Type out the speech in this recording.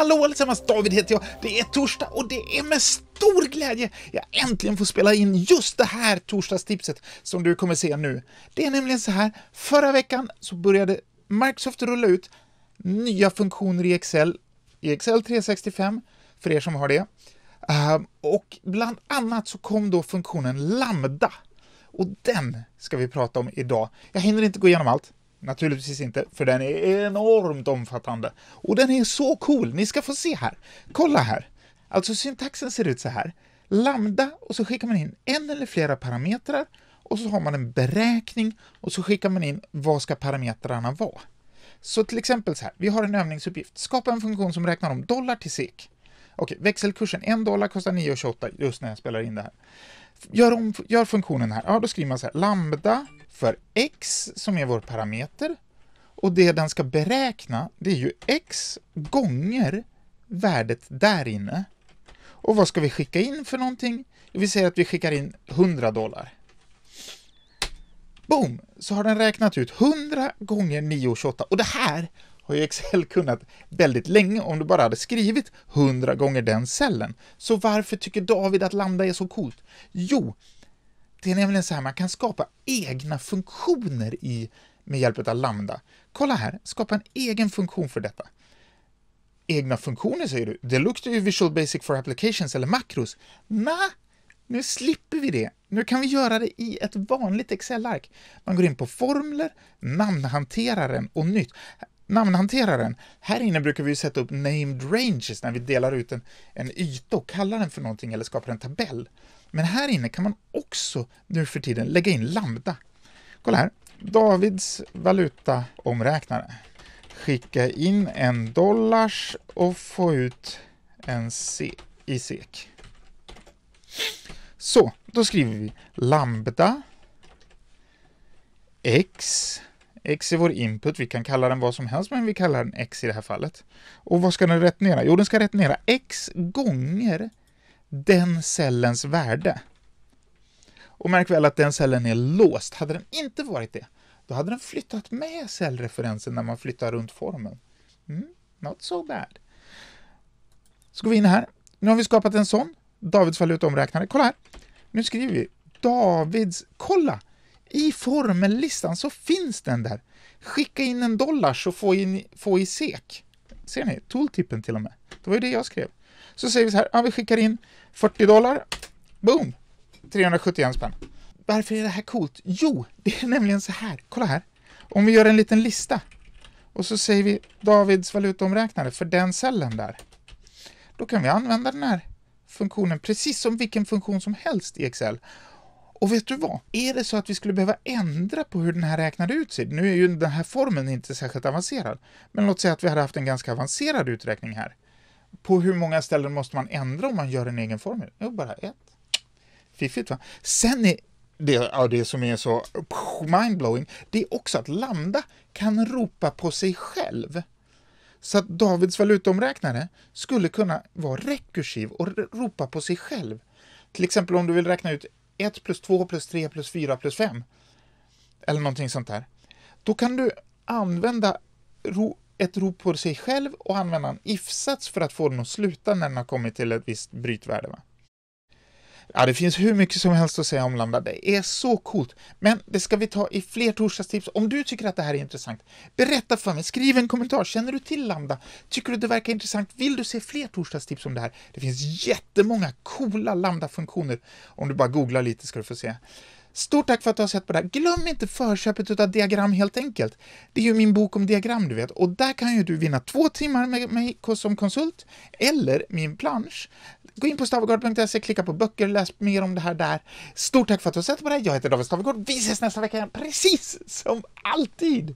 Hallå allesammans, David heter jag. Det är torsdag och det är med stor glädje jag äntligen får spela in just det här torsdagstipset som du kommer se nu. Det är nämligen så här, förra veckan så började Microsoft rulla ut nya funktioner i Excel, i Excel 365, för er som har det. Ehm, och bland annat så kom då funktionen Lambda. Och den ska vi prata om idag. Jag hinner inte gå igenom allt, Naturligtvis inte, för den är enormt omfattande. Och den är så cool, ni ska få se här. Kolla här! Alltså syntaxen ser ut så här. Lambda och så skickar man in en eller flera parametrar och så har man en beräkning och så skickar man in vad ska parametrarna vara. Så till exempel så här, vi har en övningsuppgift. Skapa en funktion som räknar om dollar till SEK. Okej, växelkursen 1 dollar kostar 9,28 just när jag spelar in det här. Gör, om, gör funktionen här, ja då skriver man så här, lambda för x, som är vår parameter, och det den ska beräkna, det är ju x gånger värdet där inne. Och vad ska vi skicka in för någonting? Vi säger att vi skickar in 100 dollar. Boom! Så har den räknat ut 100 gånger 9,28 och det här har ju Excel kunnat väldigt länge om du bara hade skrivit 100 gånger den cellen. Så varför tycker David att lambda är så coolt? Jo, det är nämligen så här, man kan skapa egna funktioner i, med hjälp av Lambda. Kolla här, skapa en egen funktion för detta. Egna funktioner säger du, det luktar ju Visual Basic for Applications eller Macros. Nej, nu slipper vi det. Nu kan vi göra det i ett vanligt Excel-ark. Man går in på formler, namnhanteraren och nytt namnhanteraren. Här inne brukar vi sätta upp named ranges när vi delar ut en, en yta och kallar den för någonting eller skapar en tabell. Men här inne kan man också nu för tiden lägga in lambda. Kolla här, Davids valutaomräknare. Skicka in en dollars och få ut en C i SEK. Så, då skriver vi lambda x X är vår input, vi kan kalla den vad som helst, men vi kallar den X i det här fallet. Och vad ska den returnera? Jo, den ska returnera X gånger den cellens värde. Och märk väl att den cellen är låst. Hade den inte varit det, då hade den flyttat med cellreferensen när man flyttar runt formeln. Mm, not so bad. Så går vi in här. Nu har vi skapat en sån. Davids valutaomräknare, Kolla här! Nu skriver vi Davids... Kolla! I formellistan så finns den där. Skicka in en dollar så får ni få i SEK. Ser ni? Tooltippen till och med. Det var ju det jag skrev. Så säger vi så här, ja, vi skickar in 40 dollar. Boom! 371 spänn. Varför är det här coolt? Jo, det är nämligen så här. Kolla här. Om vi gör en liten lista och så säger vi Davids valutaomräknare för den cellen där. Då kan vi använda den här funktionen precis som vilken funktion som helst i Excel och vet du vad? Är det så att vi skulle behöva ändra på hur den här räknade ut sig, nu är ju den här formeln inte särskilt avancerad, men låt säga att vi hade haft en ganska avancerad uträkning här. På hur många ställen måste man ändra om man gör en egen formel? Jo, bara ett. Fiffigt va? Sen är det, ja, det som är så mindblowing, det är också att lambda kan ropa på sig själv. Så att Davids valutaomräknare skulle kunna vara rekursiv och ropa på sig själv. Till exempel om du vill räkna ut 1 plus 2 plus 3 plus 4 plus 5. Eller någonting sånt där. Då kan du använda ett rop på sig själv och använda en if-sats för att få den att sluta när den har kommit till ett visst brytvärde. Va? Ja, det finns hur mycket som helst att säga om Lambda. Det är så coolt. Men det ska vi ta i fler torsdagstips. Om du tycker att det här är intressant, berätta för mig. Skriv en kommentar. Känner du till Lambda? Tycker du det verkar intressant? Vill du se fler torsdagstips om det här? Det finns jättemånga coola Lambda-funktioner. Om du bara googlar lite ska du få se. Stort tack för att du har sett på det här. Glöm inte förköpet av diagram helt enkelt. Det är ju min bok om diagram, du vet, och där kan ju du vinna två timmar med mig som konsult, eller min plansch, Gå in på stavegård.se, klicka på böcker, läs mer om det här där. Stort tack för att du har sett på det här. Jag heter David Stavegård. Vi ses nästa vecka igen, precis som alltid!